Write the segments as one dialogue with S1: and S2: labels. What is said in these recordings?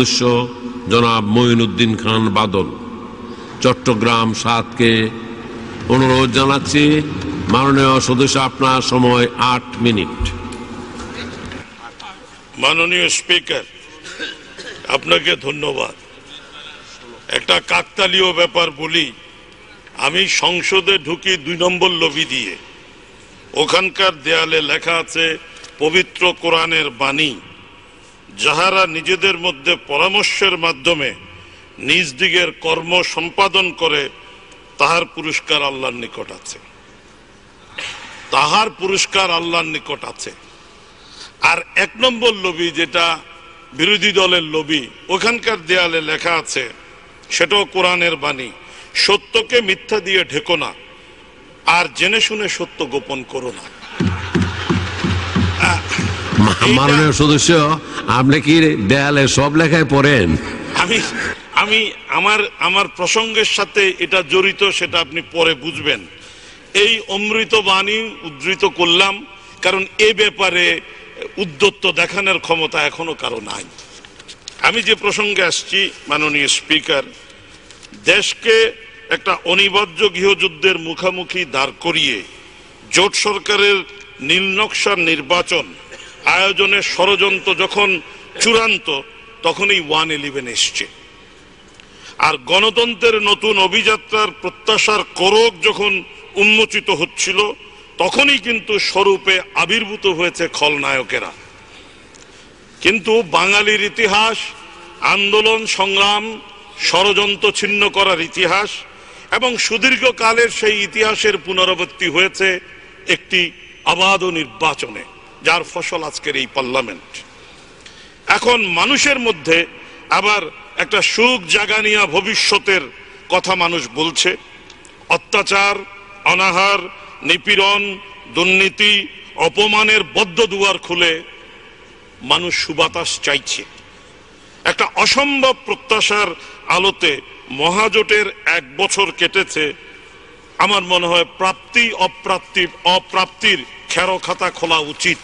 S1: সদস্য জনাব উদ্দিন খান বাদল চট্টগ্রাম সাতকে অনুরোধ জানাচ্ছি মাননীয় সদস্য আপনার সময় আট মিনিট মাননীয় স্পিকার আপনাকে ধন্যবাদ একটা কাকতালীয় ব্যাপার বলি আমি সংসদে ঢুকি দুই নম্বর লবি দিয়ে ওখানকার দেয়ালে লেখা আছে পবিত্র কোরআনের বাণী যাহারা নিজেদের মধ্যে পরামর্শের মাধ্যমে নিজ দিগের কর্ম সম্পাদন করে তাহার পুরস্কার আল্লাহর নিকট আছে তাহার পুরস্কার আল্লাহর নিকট আছে আর এক নম্বর লবি যেটা বিরোধী দলের লবি ওখানকার দেয়ালে লেখা আছে সেটাও কোরআনের বাণী সত্যকে মিথ্যা দিয়ে ঢেকো না আর জেনে শুনে সত্য গোপন করো না মাননীয় সদস্য আপনি কি দেয়ালে সব লেখায় পড়েন আমি আমি আমার আমার প্রসঙ্গের সাথে এটা জড়িত সেটা আপনি পরে বুঝবেন এই অমৃত বাণী উদ্ধৃত করলাম কারণ এ ব্যাপারে উদ্যত্ত দেখানোর ক্ষমতা এখনো কারো নাই আমি যে প্রসঙ্গে আসছি মাননীয় স্পিকার দেশকে একটা অনিবার্য গৃহযুদ্ধের মুখামুখি দাঁড় করিয়ে জোট সরকারের নীলনকশার নির্বাচন আয়োজনের ষড়যন্ত্র যখন চূড়ান্ত তখনই ওয়ান ইলেভেন এসছে আর গণতন্ত্রের নতুন অভিযাত্রার প্রত্যাশার করক যখন উন্মোচিত হচ্ছিল তখনই কিন্তু স্বরূপে আবির্ভূত হয়েছে খলনায়কেরা কিন্তু বাঙালির ইতিহাস আন্দোলন সংগ্রাম ষড়যন্ত্র ছিন্ন করার ইতিহাস এবং সুদীর্ঘকালের সেই ইতিহাসের পুনরাবৃত্তি হয়েছে একটি আবাদ নির্বাচনে যার ফসল আজকের এই পার্লামেন্ট এখন মানুষের মধ্যে আবার একটা সুখ জাগানিয়া ভবিষ্যতের কথা মানুষ বলছে অত্যাচার অনাহার নিপীড়ন দুর্নীতি অপমানের বদ্ধ দুয়ার খুলে মানুষ সুবাতাস চাইছে একটা অসম্ভব প্রত্যাশার আলোতে মহাজোটের এক বছর কেটেছে আমার মনে হয় প্রাপ্তি অপ্রাপ্তি অপ্রাপ্তির খেরো খাতা খোলা উচিত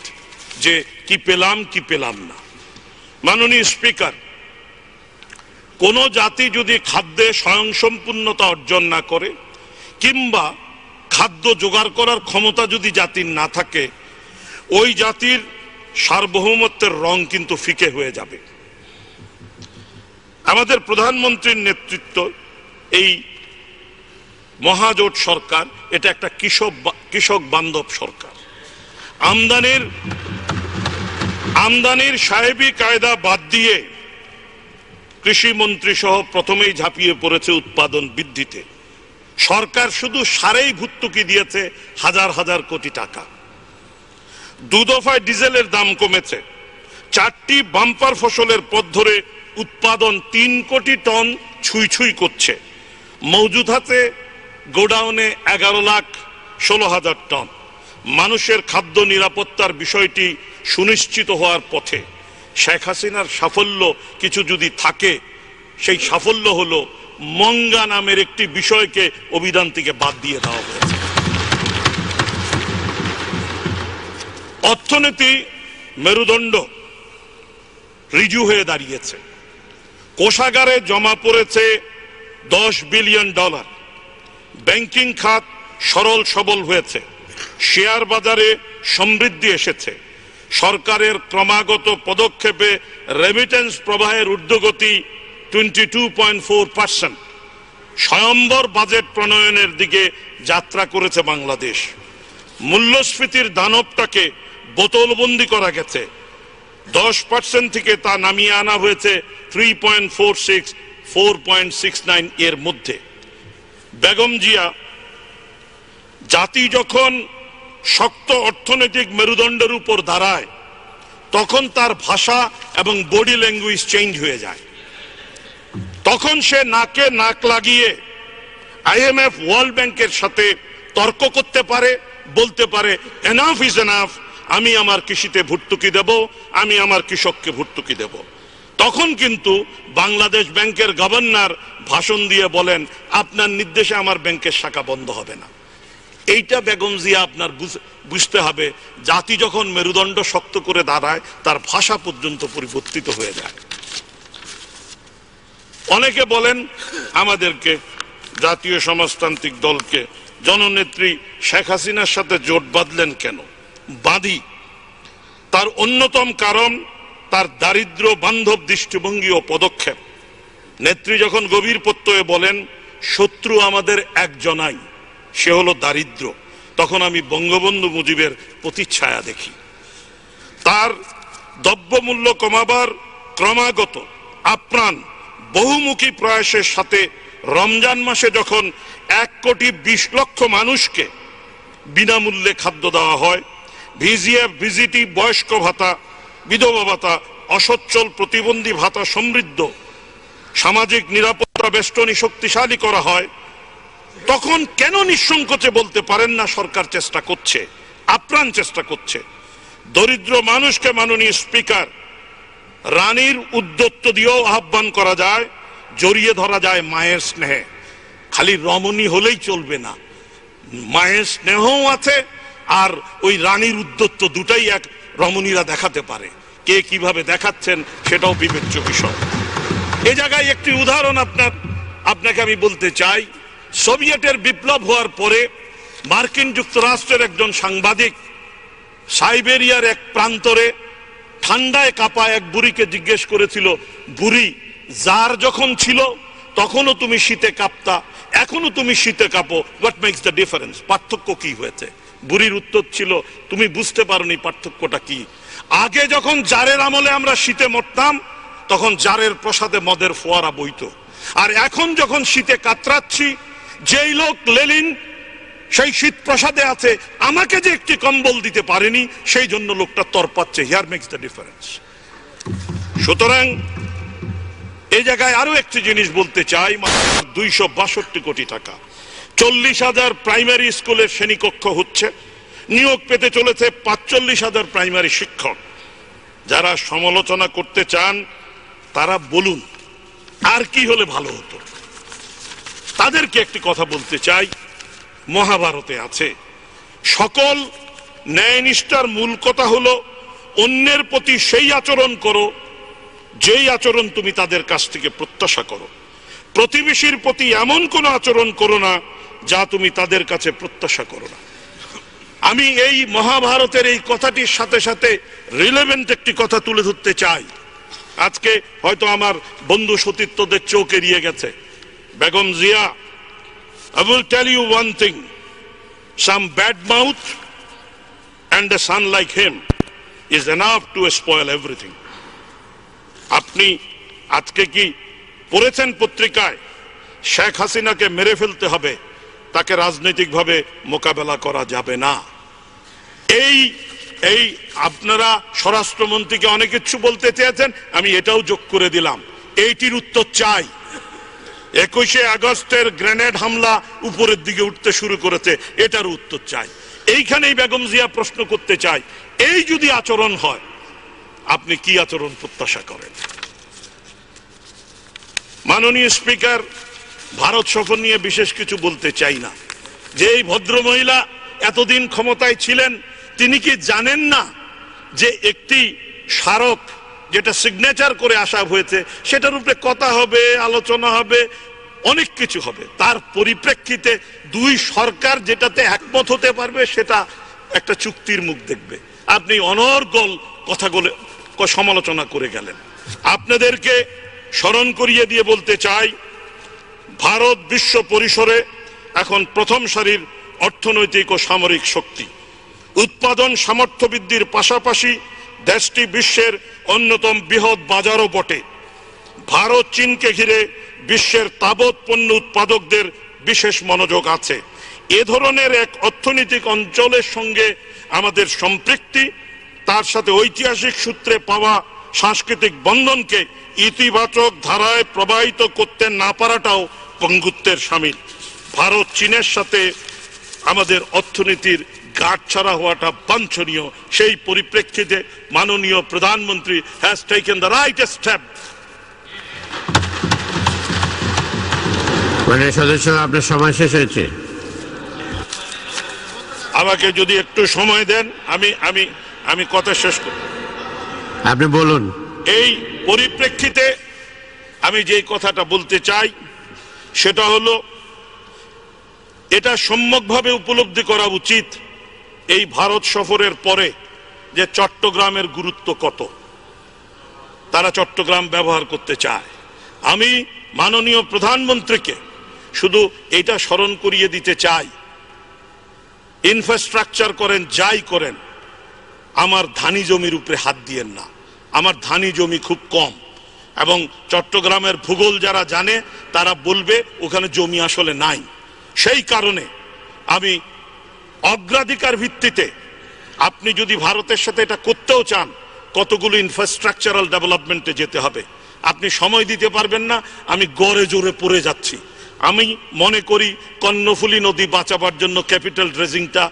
S1: যে কি পেলাম কি পেলাম না মাননীয় স্পিকার কোনো জাতি যদি খাদ্যে স্বয়ংসম্পূর্ণতা অর্জন না করে কিংবা খাদ্য জোগাড় করার ক্ষমতা যদি জাতির না থাকে ওই জাতির সার্বভৌমত্বের রং কিন্তু ফিকে হয়ে যাবে আমাদের প্রধানমন্ত্রীর নেতৃত্ব এই মহাজোট সরকার এটা একটা কৃষক কৃষক বান্ধব সরকার আমদানির আমদানির সাহেবী কায়দা বাদ দিয়ে কৃষিমন্ত্রী সহ প্রথমেই ঝাঁপিয়ে পড়েছে উৎপাদন বৃদ্ধিতে সরকার শুধু সারেই ভুত্তুকি দিয়েছে হাজার হাজার কোটি টাকা দু দফায় ডিজেলের দাম কমেছে চারটি বাম্পার ফসলের পথ ধরে উৎপাদন তিন কোটি টন ছুঁই ছুঁই করছে মজুদ হাতে গোডাউনে এগারো লাখ ষোলো হাজার টন মানুষের খাদ্য নিরাপত্তার বিষয়টি সুনিশ্চিত হওয়ার পথে শেখ হাসিনার সাফল্য কিছু যদি থাকে সেই সাফল্য হল মঙ্গা নামের একটি বিষয়কে অভিধান থেকে বাদ দিয়ে দেওয়া হয়েছে অর্থনীতি মেরুদণ্ড রিজু হয়ে দাঁড়িয়েছে কোষাগারে জমা পড়েছে দশ বিলিয়ন ডলার ব্যাংকিং খাত সরল সবল হয়েছে শেয়ার বাজারে সমৃদ্ধি এসেছে সরকারের ক্রমাগত পদক্ষেপে রেমিটেন্স প্রবাহের ঊর্ধ্বগতি twenty two point four percent স্বয়ম্বর বাজেট প্রণয়নের দিকে যাত্রা করেছে বাংলাদেশ মূল্যস্ফীতির দানবটাকে বোতলবন্দি করা গেছে দশ পার্সেন্ট থেকে তা নামিয়ে আনা হয়েছে three point four six four point six nine এর মধ্যে বেগম জিয়া জাতি যখন শক্ত অর্থনৈতিক মেরুদণ্ডের উপর দাঁড়ায় তখন তার ভাষা এবং বডি ল্যাঙ্গুয়েজ চেঞ্জ হয়ে যায় তখন সে নাকে নাক লাগিয়ে আইএমএফ ওয়ার্ল্ড ব্যাংকের সাথে তর্ক করতে পারে বলতে পারে এনাফ ইজ এনাফ আমি আমার কৃষিতে ভর্তুকি দেব আমি আমার কৃষককে ভর্তুকি দেব তখন কিন্তু বাংলাদেশ ব্যাংকের গভর্নর ভাষণ দিয়ে বলেন আপনার নির্দেশে আমার ব্যাংকের শাখা বন্ধ হবে না এইটা বেগম জিয়া আপনার বুঝতে হবে জাতি যখন মেরুদণ্ড শক্ত করে দাঁড়ায় তার ভাষা পর্যন্ত পরিবর্তিত হয়ে যায় অনেকে বলেন আমাদেরকে জাতীয় সমাজতান্ত্রিক দলকে জননেত্রী শেখ হাসিনার সাথে জোট বাঁধলেন কেন বাঁধি তার অন্যতম কারণ তার দারিদ্র বান্ধব দৃষ্টিভঙ্গি ও পদক্ষেপ নেত্রী যখন গভীর প্রত্যয়ে বলেন শত্রু আমাদের একজনাই সে হলো দারিদ্র তখন আমি বঙ্গবন্ধু মুজিবের প্রতিচ্ছায়া দেখি তার দ্রব্যমূল্য কমাবার ক্রমাগত আপ্রাণ বহুমুখী প্রয়াসের সাথে রমজান মাসে যখন এক কোটি বিশ লক্ষ মানুষকে বিনামূল্যে খাদ্য দেওয়া হয় ভিজিএফ ভিজিটি বয়স্ক ভাতা বিধবা ভাতা অসচ্ছল প্রতিবন্ধী ভাতা সমৃদ্ধ সামাজিক নিরাপত্তা বেষ্টনী শক্তিশালী করা হয় তখন কেন নিঃসংকোচে বলতে পারেন না সরকার চেষ্টা করছে আপ্রাণ চেষ্টা করছে দরিদ্র মানুষকে মাননীয় স্পিকার রানীর উদ্যত্ত দিয়েও আহ্বান করা যায় জড়িয়ে ধরা যায় মায়ের স্নেহে খালি রমণী হলেই চলবে না মায়ের স্নেহও আছে আর ওই রানীর উদ্যত্ত দুটাই এক রমণীরা দেখাতে পারে কে কিভাবে দেখাচ্ছেন সেটাও বিবেচ্য বিষয় এ জায়গায় একটি উদাহরণ আপনার আপনাকে আমি বলতে চাই সোভিয়েটের বিপ্লব হওয়ার পরে মার্কিন যুক্তরাষ্ট্রের একজন সাংবাদিক সাইবেরিয়ার এক প্রান্তরে ঠান্ডায় কাপা এক বুড়িকে জিজ্ঞেস করেছিল বুড়ি যার যখন ছিল তখনও তুমি শীতে কাঁপতা এখনো তুমি শীতে কাঁপো হোয়াট মেক্স দ্য ডিফারেন্স পার্থক্য কি হয়েছে বুড়ির উত্তর ছিল তুমি বুঝতে পারোনি পার্থক্যটা কি আগে যখন জারের আমলে আমরা শীতে মরতাম তখন জারের প্রসাদে মদের ফোয়ারা বইত আর এখন যখন শীতে কাতরাচ্ছি যেই লোক লেলিন সেই শীত প্রসাদে আছে আমাকে যে একটি কম্বল দিতে পারেনি সেই জন্য লোকটা তরপাচ্ছে হিয়ার মেক্স দ্য ডিফারেন্স সুতরাং এই জায়গায় আরো একটি জিনিস বলতে চাই দুইশো বাষট্টি কোটি টাকা চল্লিশ হাজার প্রাইমারি স্কুলের শ্রেণীকক্ষ হচ্ছে নিয়োগ পেতে চলেছে পাঁচচল্লিশ হাজার প্রাইমারি শিক্ষক যারা সমালোচনা করতে চান তারা বলুন আর কি হলে ভালো হতো তাদেরকে একটি কথা বলতে চাই মহাভারতে আছে সকল ন্যায়নিষ্ঠার মূল কথা হলো অন্যের প্রতি সেই আচরণ করো যেই আচরণ তুমি তাদের কাছ থেকে প্রত্যাশা করো প্রতিবেশীর প্রতি এমন কোনো আচরণ করো না যা তুমি তাদের কাছে প্রত্যাশা করো না আমি এই মহাভারতের এই কথাটির সাথে সাথে রিলেভেন্ট একটি কথা তুলে ধরতে চাই আজকে হয়তো আমার বন্ধু সতীর্থদের চোখ এড়িয়ে গেছে Begum Zia, I will tell you one thing some bad mouth and a son like him is enough to spoil everything আপনি আজকে কি পড়েছেন পত্রিকায় শেখ হাসিনাকে মেরে ফেলতে হবে তাকে রাজনৈতিকভাবে মোকাবেলা করা যাবে না এই এই আপনারা স্বরাষ্ট্রমন্ত্রীকে অনেক কিছু বলতে চেয়েছেন আমি এটাও যোগ করে দিলাম এইটির উত্তর চাই একুশে আগস্টের গ্রেনেড হামলা উপরের দিকে উঠতে শুরু করেছে এটার উত্তর চাই এইখানেই বেগম জিয়া প্রশ্ন করতে চাই এই যদি আচরণ হয় আপনি কি আচরণ প্রত্যাশা করেন মাননীয় স্পিকার ভারত সফর নিয়ে বিশেষ কিছু বলতে চাই না যে এই ভদ্রমহিলা এতদিন ক্ষমতায় ছিলেন তিনি কি জানেন না যে একটি স্মারক যেটা সিগনেচার করে আসা হয়েছে সেটার উপরে কথা হবে আলোচনা হবে অনেক কিছু হবে তার পরিপ্রেক্ষিতে দুই সরকার যেটাতে একমত হতে পারবে সেটা একটা চুক্তির মুখ দেখবে আপনি অনর্গল কথাগুলো সমালোচনা করে গেলেন আপনাদেরকে স্মরণ করিয়ে দিয়ে বলতে চাই ভারত বিশ্ব পরিসরে এখন প্রথম সারির অর্থনৈতিক ও সামরিক শক্তি উৎপাদন সামর্থ্য বৃদ্ধির পাশাপাশি দেশটি বিশ্বের অন্যতম বৃহৎ বাজারও বটে ভারত চীনকে ঘিরে বিশ্বের তাবৎ পণ্য উৎপাদকদের বিশেষ মনোযোগ আছে এ ধরনের এক অর্থনৈতিক অঞ্চলের সঙ্গে আমাদের সম্পৃক্তি তার সাথে ঐতিহাসিক সূত্রে পাওয়া সাংস্কৃতিক বন্ধনকে ইতিবাচক ধারায় প্রবাহিত করতে না পারাটাও পঙ্গুত্বের সামিল ভারত চীনের সাথে আমাদের অর্থনীতির গাঁট ছাড়া হওয়াটা বাঞ্ছনীয় সেই পরিপ্রেক্ষিতে মাননীয় প্রধানমন্ত্রী has taken the right step মানে সদস্য আপনার সময় শেষ হয়েছে আমাকে যদি একটু সময় দেন আমি আমি আমি কথা শেষ করি আপনি বলুন এই পরিপ্রেক্ষিতে আমি যেই কথাটা বলতে চাই সেটা হলো এটা সম্যকভাবে উপলব্ধি করা উচিত এই ভারত সফরের পরে যে চট্টগ্রামের গুরুত্ব কত তারা চট্টগ্রাম ব্যবহার করতে চায় আমি মাননীয় প্রধানমন্ত্রীকে শুধু এটা স্মরণ করিয়ে দিতে চাই ইনফ্রাস্ট্রাকচার করেন যাই করেন আমার ধানি জমির উপরে হাত দিয়েন না আমার ধানি জমি খুব কম এবং চট্টগ্রামের ভূগোল যারা জানে তারা বলবে ওখানে জমি আসলে নাই সেই কারণে আমি অগ্রাধিকার ভিত্তিতে আপনি যদি ভারতের সাথে এটা করতেও চান কতগুলো ইনফ্রাস্ট্রাকচারাল ডেভেলপমেন্টে যেতে হবে আপনি সময় দিতে পারবেন না আমি গড়ে জোরে পড়ে যাচ্ছি আমি মনে করি কর্ণফুলী নদী বাঁচাবার জন্য ক্যাপিটাল ড্রেজিংটা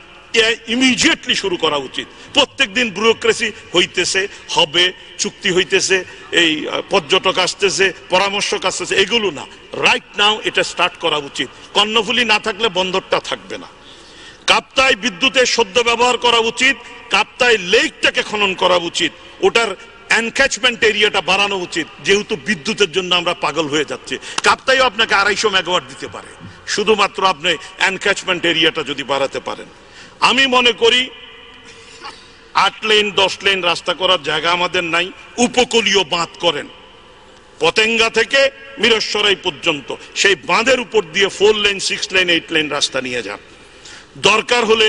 S1: ইমিডিয়েটলি শুরু করা উচিত প্রত্যেক দিন ব্যুরোক্রেসি হইতেছে হবে চুক্তি হইতেছে এই পর্যটক আসতেছে পরামর্শক আসতেছে এগুলো না রাইট নাও এটা স্টার্ট করা উচিত কর্ণফুলি না থাকলে বন্দরটা থাকবে না কাপ্তায় বিদ্যুতের সদ্য ব্যবহার করা উচিত কাপ্তায় লেকটাকে খনন করা উচিত ওটার এনক্যাচমেন্ট এরিয়াটা বাড়ানো উচিত যেহেতু বিদ্যুতের জন্য আমরা পাগল হয়ে যাচ্ছে কাপ্তাইও আপনাকে আড়াইশো মেগাওয়াট দিতে পারে শুধুমাত্র আপনি এনক্যাচমেন্ট এরিয়াটা যদি বাড়াতে পারেন আমি মনে করি আট লেন দশ লেন রাস্তা করার জায়গা আমাদের নাই উপকূলীয় বাঁধ করেন পতেঙ্গা থেকে মিরস্বরাই পর্যন্ত সেই বাঁধের উপর দিয়ে four lane six lane eight lane রাস্তা নিয়ে যান দরকার হলে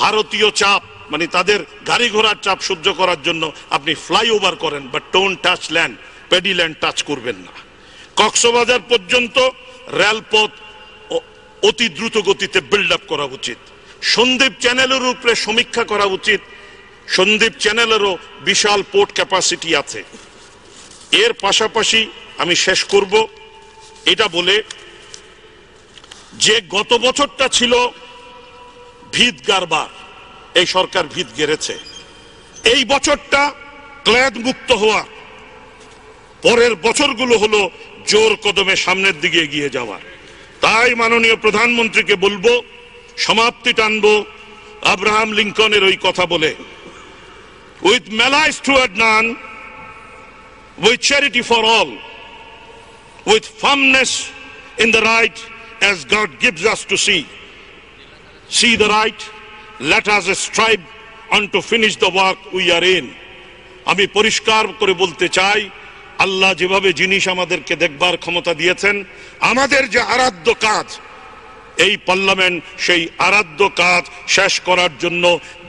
S1: ভারতীয় চাপ মানে তাদের গাড়ি ঘোড়ার চাপ সহ্য করার জন্য আপনি ফ্লাইওভার করেন বা tone touch land paddy land touch করবেন না কক্সবাজার পর্যন্ত রেলপথ অতি দ্রুত গতিতে বিল্ড আপ করা উচিত সন্দীপ চ্যানেলের উপরে সমীক্ষা করা উচিত সন্দীপ চ্যানেলেরও বিশাল পোর্ট ক্যাপাসিটি আছে এর পাশাপাশি আমি শেষ করব এটা বলে যে গত বছরটা ছিল ভিত গারবার এই সরকার ভিত গেড়েছে এই বছরটা ক্ল্যাদ মুক্ত হওয়া পরের বছরগুলো হলো জোর কদমে সামনের দিকে এগিয়ে যাওয়ার তাই মাননীয় প্রধানমন্ত্রীকে বলবো সমাপ্তি টানব আব্রাহাম লিঙ্কনের ওই কথা বলে with malice toward none with charity for all with firmness in the right as God gives us to see see the right let us strive on to finish the work we are in আমি পরিষ্কার করে বলতে চাই আল্লাহ যেভাবে জিনিস আমাদেরকে দেখবার ক্ষমতা দিয়েছেন আমাদের যে আরাধ্য কাজ এই পার্লামেন্ট সেই আরাধ্য কাজ শেষ করার জন্য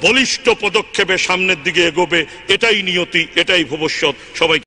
S1: বলিষ্ঠ পদক্ষেপে সামনের দিকে এগোবে এটাই নিয়তি এটাই ভবিষ্যৎ সবাই